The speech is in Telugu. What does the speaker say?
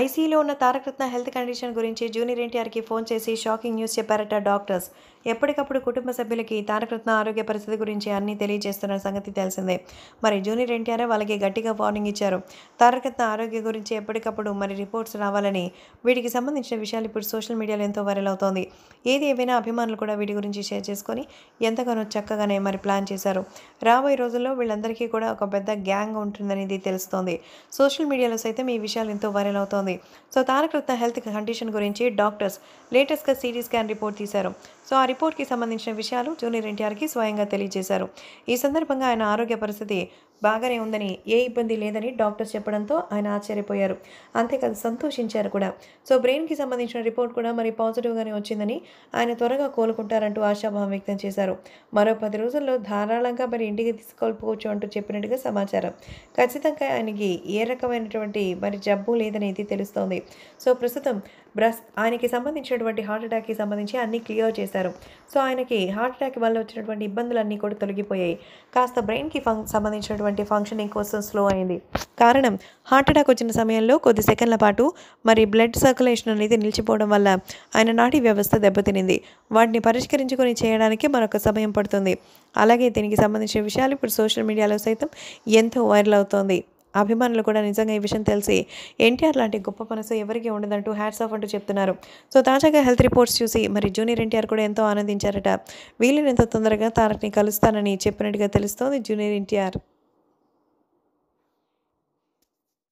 ఐసీలో ఉన్న తారకరత్న హెల్త్ కండిషన్ గురించి జూనియర్ ఎన్టీఆర్కి ఫోన్ చేసి షాకింగ్ న్యూస్ చెప్పారట డాక్టర్స్ ఎప్పటికప్పుడు కుటుంబ సభ్యులకి తారకరత్న ఆరోగ్య పరిస్థితి గురించి అన్నీ తెలియజేస్తున్న సంగతి తెలిసిందే మరి జూనియర్ ఎన్టీఆర్ వాళ్ళకి గట్టిగా వార్నింగ్ ఇచ్చారు తారకరత్న ఆరోగ్య గురించి ఎప్పటికప్పుడు మరి రిపోర్ట్స్ రావాలని వీటికి సంబంధించిన విషయాలు ఇప్పుడు సోషల్ మీడియాలో ఎంతో వైరల్ అవుతోంది ఏది ఏమైనా అభిమానులు కూడా వీటి గురించి షేర్ చేసుకొని ఎంతగానో చక్కగానే మరి ప్లాన్ చేశారు రాబోయే రోజుల్లో వీళ్ళందరికీ కూడా ఒక పెద్ద గ్యాంగ్ ఉంటుందనేది తెలుస్తోంది సోషల్ మీడియాలో సైతం ఈ విషయాలు ఎంతో వైరల్ అవుతోంది చేస్తోంది సో రత్న హెల్త్ కండిషన్ గురించి డాక్టర్స్ లేటెస్ట్గా సిటీ స్కాన్ రిపోర్ట్ తీశారు సో ఆ రిపోర్ట్కి సంబంధించిన విషయాలు జూనియర్ ఎన్టీఆర్కి స్వయంగా తెలియజేశారు ఈ సందర్భంగా ఆయన ఆరోగ్య పరిస్థితి బాగానే ఉందని ఏ ఇబ్బంది లేదని డాక్టర్స్ చెప్పడంతో ఆయన ఆశ్చర్యపోయారు అంతేకాదు సంతోషించారు కూడా సో బ్రెయిన్కి సంబంధించిన రిపోర్ట్ కూడా మరి పాజిటివ్గానే వచ్చిందని ఆయన త్వరగా కోలుకుంటారంటూ ఆశాభావం వ్యక్తం చేశారు మరో పది రోజుల్లో ధారాళంగా మరి ఇంటికి తీసుకోవచ్చు అంటూ చెప్పినట్టుగా సమాచారం ఖచ్చితంగా ఆయనకి ఏ రకమైనటువంటి మరి జబ్బు లేదనేది తెలుస్తోంది సో ప్రస్తుతం బ్రస్ ఆయనకి సంబంధించినటువంటి హార్ట్ అటాక్కి సంబంధించి అన్నీ క్లియర్ చేశారు సో ఆయనకి హార్ట్ అటాక్ వల్ల వచ్చినటువంటి ఇబ్బందులన్నీ కూడా తొలగిపోయాయి కాస్త బ్రెయిన్కి ఫం సంబంధించినటువంటి ఫంక్షనింగ్ కోసం స్లో అయింది కారణం హార్ట్ అటాక్ వచ్చిన సమయంలో కొద్ది సెకండ్ల పాటు మరి బ్లడ్ సర్క్యులేషన్ అనేది నిలిచిపోవడం వల్ల ఆయన నాటి వ్యవస్థ దెబ్బతినింది వాటిని పరిష్కరించుకొని చేయడానికి మరొక సమయం పడుతుంది అలాగే దీనికి సంబంధించిన విషయాలు ఇప్పుడు సోషల్ మీడియాలో సైతం ఎంతో వైరల్ అవుతోంది అభిమానులు కూడా నిజంగా ఈ విషయం తెలిసి ఎన్టీఆర్ లాంటి గొప్ప మనసు ఎవరికి ఉండదంటూ హ్యాట్స్ ఆఫ్ అంటూ చెప్తున్నారు సో తాజాగా హెల్త్ రిపోర్ట్స్ చూసి మరి జూనియర్ ఎన్టీఆర్ కూడా ఎంతో ఆనందించారట వీలైనంత తొందరగా తారక్ని కలుస్తానని చెప్పినట్టుగా తెలుస్తోంది జూనియర్ ఎన్టీఆర్